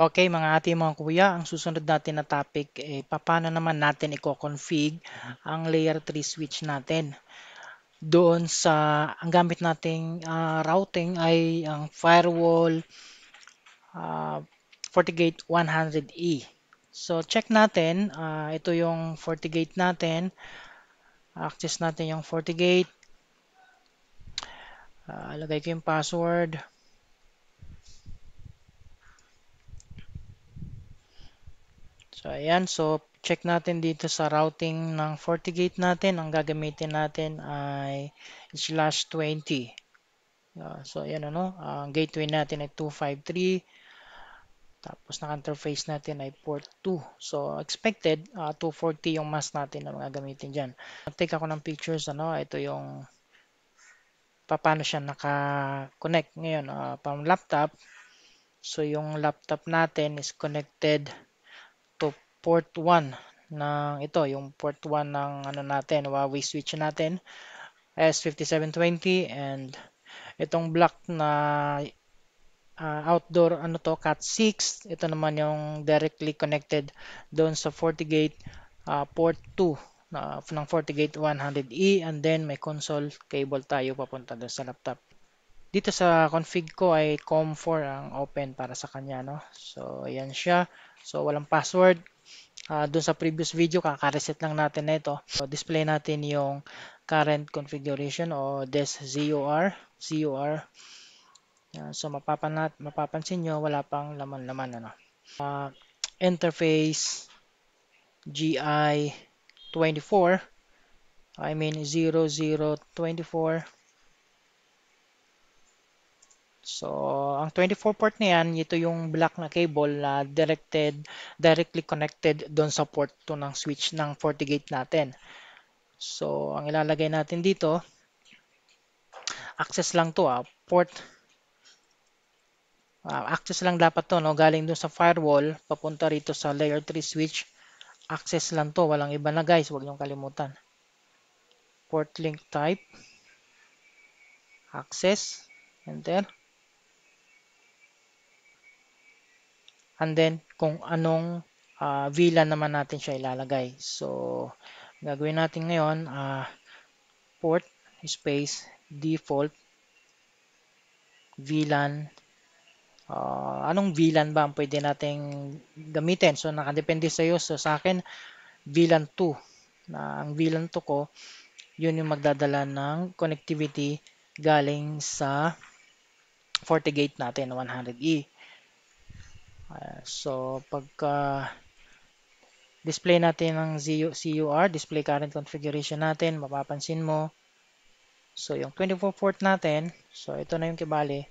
Okay mga ate mga kuya, ang susunod natin na topic eh, paano naman natin i-config ang layer 3 switch natin. Doon sa ang gamit nating uh, routing ay ang firewall uh, FortiGate 100E. E. So check natin, uh, ito yung FortiGate natin. Access natin yung FortiGate. Uh, lagay ko yung password. Password. So, ayan. So, check natin dito sa routing ng FortiGate natin. Ang gagamitin natin ay slash 20. Uh, so, ayan ano. Ang uh, gateway natin ay 253. Tapos, ang interface natin ay port 2. So, expected, uh, ah, 240 yung mask natin na magagamitin dyan. Take ako ng pictures. Ano, ito yung paano siya naka-connect ngayon uh, pang laptop. So, yung laptop natin is connected port 1 ng ito, yung port 1 ng ano natin, Huawei switch natin, S5720 and itong black na uh, outdoor ano to, Cat 6, ito naman yung directly connected doon sa 40 gate uh, ah, port 2 na uh, ng 40 gate 100E and then may console cable tayo papunta doon sa laptop dito sa config ko ay com4 ang open para sa kanya no so ayan siya so walang password uh, dun sa previous video, kakareset lang natin na ito. So, display natin yung current configuration o this ZOR. ZOR. Yan. Ah, so, mapapanat, mapapansin nyo, wala pang laman-laman. Ano? Uh, interface GI 24. I mean, 0024. So, ang 24 port na yan, ito yung black na cable na directed, directly connected doon sa port 2 ng switch ng 40 gate natin. So, ang ilalagay natin dito, access lang to ah, port, uh, access lang dapat to, no? galing doon sa firewall, papunta rito sa layer 3 switch, access lang to, walang iba na guys, huwag niyong kalimutan. Port link type, access, enter. and then kung anong uh, ah, VLAN naman natin siya ilalagay. So, gagawin natin ngayon, uh, ah, port space default VLAN uh, ah, anong VLAN ba ang pwede nating gamitin. So, nakadepende sa iyo. So, sa akin, VLAN 2. Na, ang VLAN 2 ko, yun yung magdadala ng connectivity galing sa FortiGate natin, 100E. Uh, so, pagka display natin ang CUR, display current configuration natin, mapapansin mo. So, yung 24 port natin, so ito na yung kibali,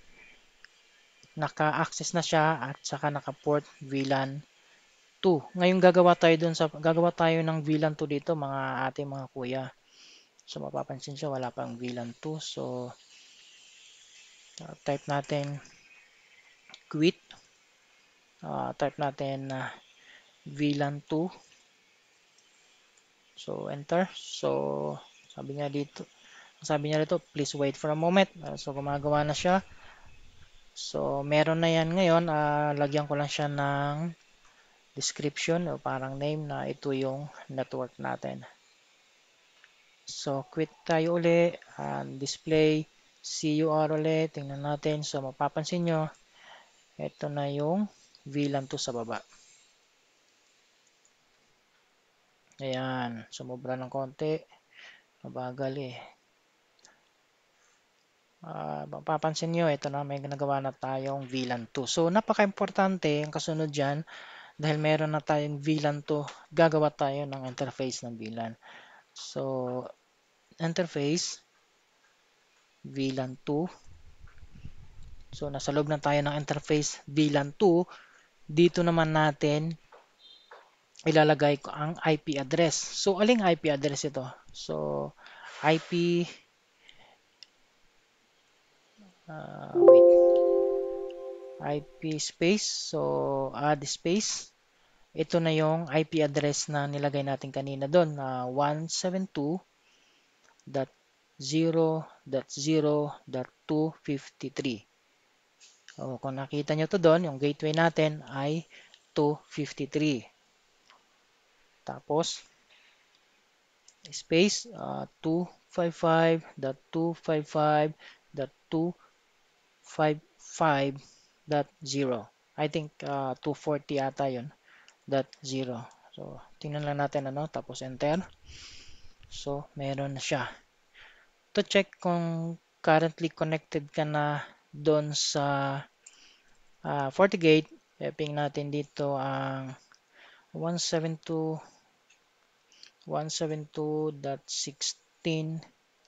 naka-access na siya at saka naka-port VLAN 2. Ngayon gagawa tayo dun sa gagawa tayo ng VLAN 2 dito mga ating mga kuya. So mapapansin siya wala pang VLAN 2. So type natin quit uh, type natin na uh, VLAN 2 so enter so sabi niya dito sabi niya dito please wait for a moment uh, so gumagawa na siya so meron na yan ngayon uh, lagyan ko lang siya ng description o parang name na ito yung network natin so quit tayo uli and display CUR ulit tingnan natin so mapapansin nyo ito na yung VLAN lang to sa baba. Ayan, sumobra ng konti. Mabagal eh. Uh, papansin nyo, ito na may nagawa na tayong VLAN 2. So, napaka-importante ang kasunod dyan dahil meron na tayong VLAN 2, gagawa tayo ng interface ng VLAN. So, interface, VLAN 2. So, nasa loob na tayo ng interface VLAN 2 dito naman natin ilalagay ko ang IP address. So, aling IP address ito? So, IP uh, wait IP space. So, add space. Ito na yung IP address na nilagay natin kanina doon na 172.0.0.253. So, kung nakita nyo to doon, yung gateway natin ay 253. Tapos, space uh, 255.255.255.0. I think uh, 240 ata yun. .0. So, tingnan lang natin ano, tapos enter. So, meron na siya. To check kung currently connected ka na doon sa uh, ah, 40 gate. Ping natin dito ang 172 172.16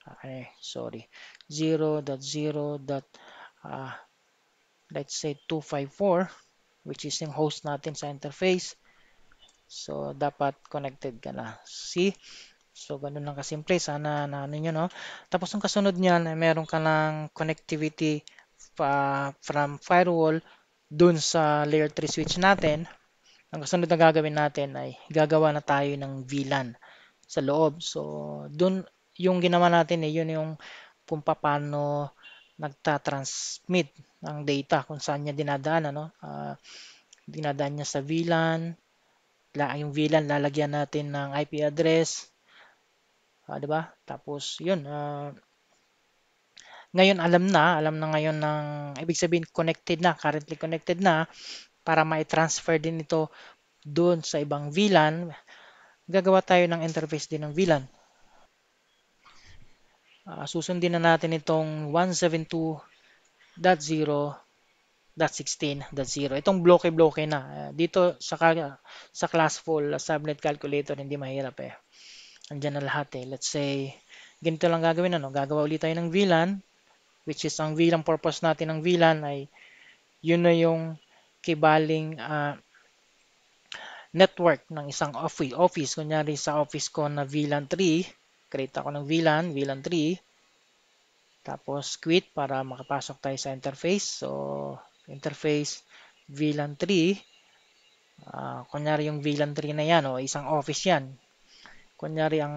okay, sorry 0.0. Uh, ah, let's say 254 which is yung host natin sa interface. So dapat connected ka na. See? So, ganun lang kasimple. Sana na ano nyo, no? Tapos, ang kasunod niyan, eh, meron ka ng connectivity uh, from firewall dun sa layer 3 switch natin, ang kasunod na gagawin natin ay gagawa na tayo ng VLAN sa loob. So, dun yung ginawa natin eh, yun yung kung paano nagta-transmit ang data kung saan niya dinadaan ano uh, dinadaan niya sa VLAN la yung VLAN lalagyan natin ng IP address uh, 'di ba tapos yun uh, ngayon alam na, alam na ngayon ng ibig sabihin connected na, currently connected na para ma-transfer din ito doon sa ibang VLAN. Gagawa tayo ng interface din ng VLAN. Uh, susundin na natin itong 172.0.16.0. Itong bloke-bloke na. Ah, dito sa, sa classful subnet calculator, hindi mahirap eh. Andiyan na lahat eh. Let's say, ganito lang gagawin. Ano? Gagawa ulit tayo ng VLAN which is ang VLAN purpose natin ng VLAN ay yun na yung kibaling uh, network ng isang office. office. Kunyari sa office ko na VLAN 3, create ako ng VLAN, VLAN 3, tapos quit para makapasok tayo sa interface. So, interface VLAN 3, uh, kunyari yung VLAN 3 na yan, o isang office yan. Kunyari ang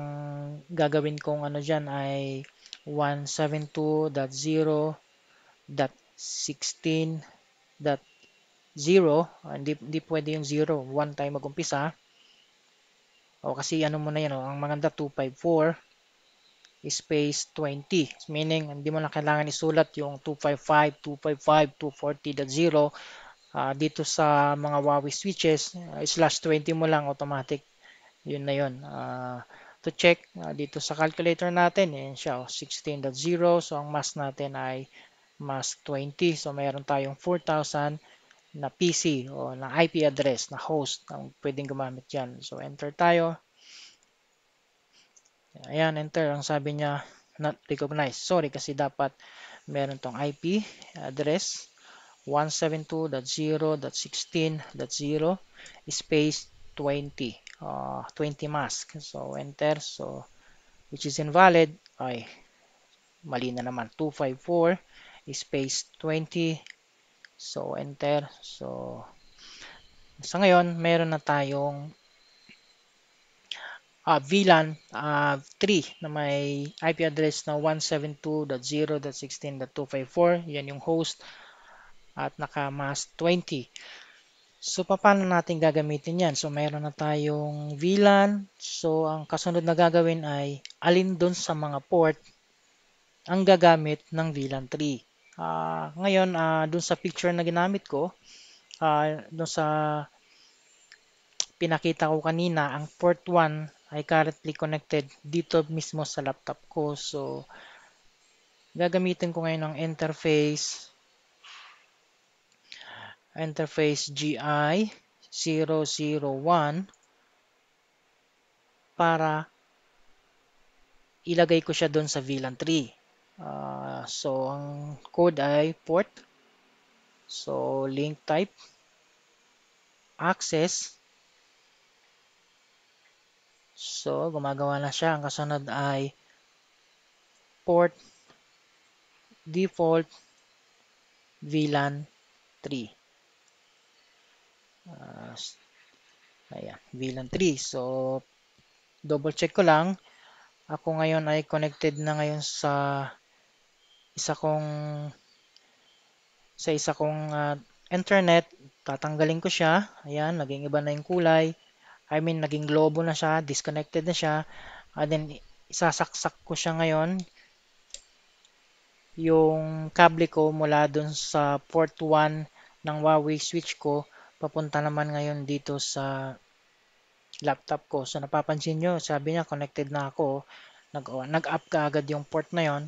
gagawin kong ano dyan ay 172.0.16.0 ah, hindi, hindi pwede yung 0 1 time magumpisa o kasi ano mo na yan o, ang maganda 254 space 20 meaning hindi mo na kailangan isulat yung 255 255 240.0 uh, dito sa mga Huawei switches uh, slash 20 mo lang automatic yun na yun uh, to check uh, dito sa calculator natin, ayan eh, siya, oh, 16.0. So, ang mass natin ay mass 20. So, meron tayong 4,000 na PC o na IP address, na host na pwedeng gumamit yan. So, enter tayo. Ayan, enter. Ang sabi niya, not recognized. Sorry, kasi dapat meron tong IP address 172.0.16.0 space 20 uh, 20 mask. So, enter. So, which is invalid. Ay, mali na naman. 254 space 20. So, enter. So, sa ngayon, meron na tayong uh, VLAN uh, ah, 3 na may IP address na 172.0.16.254. Yan yung host at naka-mask 20. So, paano natin gagamitin yan? So, meron na tayong VLAN. So, ang kasunod na gagawin ay alin doon sa mga port ang gagamit ng VLAN 3. Uh, ah, ngayon, uh, ah, doon sa picture na ginamit ko, uh, ah, doon sa pinakita ko kanina, ang port 1 ay currently connected dito mismo sa laptop ko. So, gagamitin ko ngayon ang interface interface GI 001 para ilagay ko siya doon sa VLAN 3. Uh, ah, so, ang code ay port. So, link type. Access. So, gumagawa na siya. Ang kasunod ay port default VLAN 3. Uh, ayan, VLAN 3. So, double check ko lang. Ako ngayon ay connected na ngayon sa isa kong sa isa kong uh, internet. Tatanggalin ko siya. Ayan, naging iba na yung kulay. I mean, naging globo na siya. Disconnected na siya. And then, isasaksak ko siya ngayon yung kable ko mula dun sa port 1 ng Huawei switch ko papunta naman ngayon dito sa laptop ko. So napapansin nyo, sabi niya connected na ako. Oh, nag-up ka agad yung port na yon.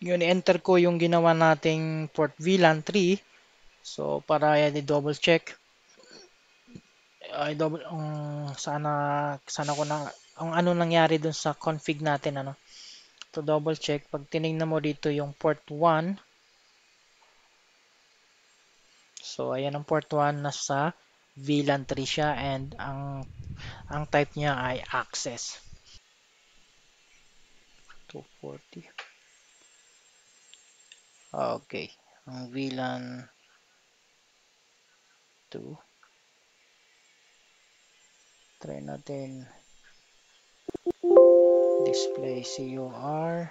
Yun, enter ko yung ginawa nating port VLAN 3. So para yan i-double check. Ay, double um, sana sana ko na ang ano nangyari dun sa config natin ano. To double check, pag tiningnan mo dito yung port 1 So, ayan ang port 1 na sa VLAN 3 siya and ang, ang type niya ay access. 240. Okay. Ang VLAN 2. Try natin display COR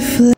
if